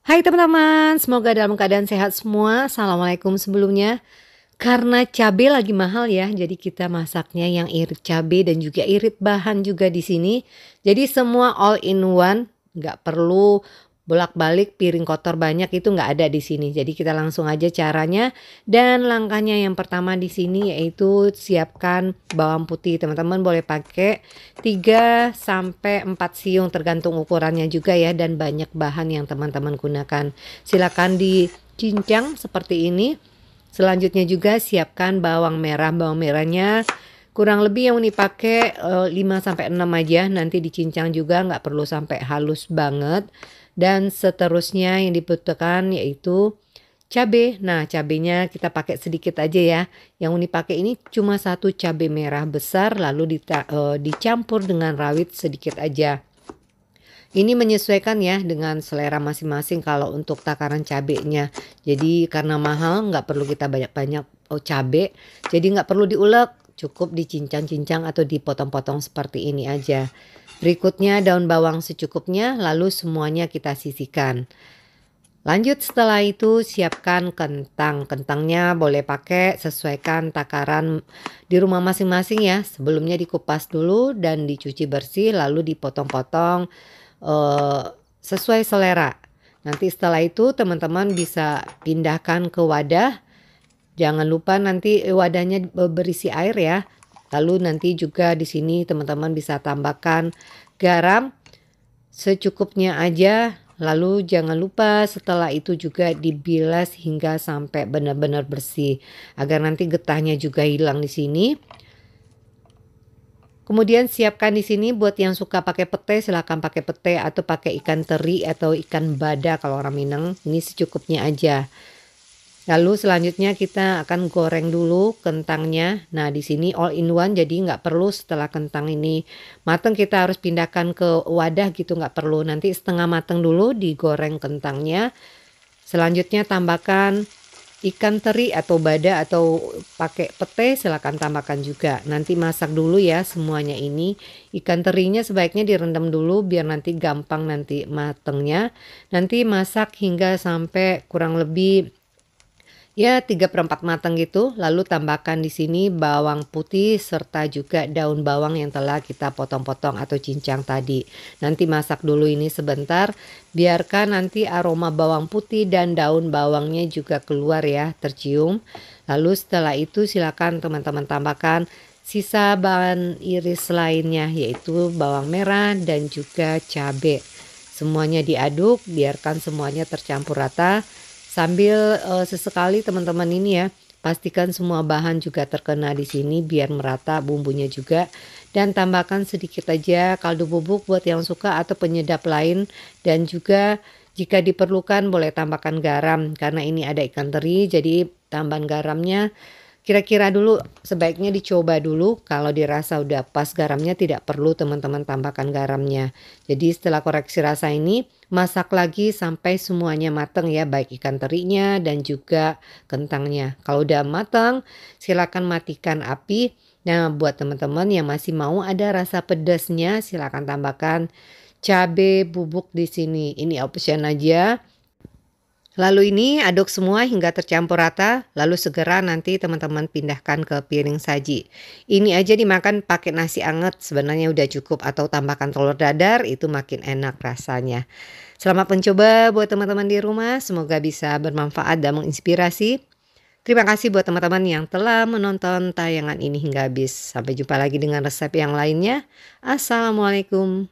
Hai teman-teman, semoga dalam keadaan sehat semua. Assalamualaikum sebelumnya. Karena cabai lagi mahal ya, jadi kita masaknya yang irit cabai dan juga irit bahan juga di sini. Jadi semua all in one, nggak perlu bolak-balik piring kotor banyak itu nggak ada di sini. Jadi kita langsung aja caranya dan langkahnya yang pertama di sini yaitu siapkan bawang putih. Teman-teman boleh pakai 3 sampai 4 siung tergantung ukurannya juga ya dan banyak bahan yang teman-teman gunakan. Silakan dicincang seperti ini. Selanjutnya juga siapkan bawang merah. Bawang merahnya kurang lebih yang ini pakai 5 eh, sampai 6 aja nanti dicincang juga nggak perlu sampai halus banget dan seterusnya yang dibutuhkan yaitu cabe. Nah, cabenya kita pakai sedikit aja ya. Yang Uni pakai ini cuma satu cabe merah besar lalu dita, uh, dicampur dengan rawit sedikit aja. Ini menyesuaikan ya dengan selera masing-masing kalau untuk takaran cabenya. Jadi karena mahal nggak perlu kita banyak-banyak oh, cabe. Jadi nggak perlu diulek Cukup dicincang-cincang atau dipotong-potong seperti ini aja. Berikutnya daun bawang secukupnya lalu semuanya kita sisihkan. Lanjut setelah itu siapkan kentang. Kentangnya boleh pakai sesuaikan takaran di rumah masing-masing ya. Sebelumnya dikupas dulu dan dicuci bersih lalu dipotong-potong uh, sesuai selera. Nanti setelah itu teman-teman bisa pindahkan ke wadah Jangan lupa nanti eh, wadahnya eh, berisi air ya. Lalu nanti juga di sini teman-teman bisa tambahkan garam secukupnya aja. Lalu jangan lupa setelah itu juga dibilas hingga sampai benar-benar bersih agar nanti getahnya juga hilang di sini. Kemudian siapkan di sini buat yang suka pakai pete silahkan pakai pete atau pakai ikan teri atau ikan bada kalau orang Minang ini secukupnya aja. Lalu selanjutnya kita akan goreng dulu kentangnya. Nah di sini all in one jadi nggak perlu setelah kentang ini mateng kita harus pindahkan ke wadah gitu nggak perlu. Nanti setengah mateng dulu digoreng kentangnya. Selanjutnya tambahkan ikan teri atau bada atau pakai pete silahkan tambahkan juga. Nanti masak dulu ya semuanya ini. Ikan terinya sebaiknya direndam dulu biar nanti gampang nanti matengnya. Nanti masak hingga sampai kurang lebih ya tiga per 4 matang gitu lalu tambahkan di sini bawang putih serta juga daun bawang yang telah kita potong-potong atau cincang tadi nanti masak dulu ini sebentar biarkan nanti aroma bawang putih dan daun bawangnya juga keluar ya tercium lalu setelah itu silakan teman-teman tambahkan sisa bahan iris lainnya yaitu bawang merah dan juga cabai semuanya diaduk biarkan semuanya tercampur rata Sambil uh, sesekali teman-teman ini ya, pastikan semua bahan juga terkena di sini biar merata bumbunya juga dan tambahkan sedikit aja kaldu bubuk buat yang suka atau penyedap lain dan juga jika diperlukan boleh tambahkan garam karena ini ada ikan teri jadi tambahan garamnya Kira-kira dulu sebaiknya dicoba dulu kalau dirasa udah pas garamnya tidak perlu teman-teman tambahkan garamnya. Jadi setelah koreksi rasa ini masak lagi sampai semuanya matang ya baik ikan terinya dan juga kentangnya. Kalau udah matang silakan matikan api. Nah buat teman-teman yang masih mau ada rasa pedasnya silakan tambahkan cabe bubuk di sini. Ini option aja Lalu ini aduk semua hingga tercampur rata, lalu segera nanti teman-teman pindahkan ke piring saji. Ini aja dimakan pakai nasi anget, sebenarnya udah cukup atau tambahkan telur dadar itu makin enak rasanya. Selamat mencoba buat teman-teman di rumah, semoga bisa bermanfaat dan menginspirasi. Terima kasih buat teman-teman yang telah menonton tayangan ini hingga habis. Sampai jumpa lagi dengan resep yang lainnya. Assalamualaikum.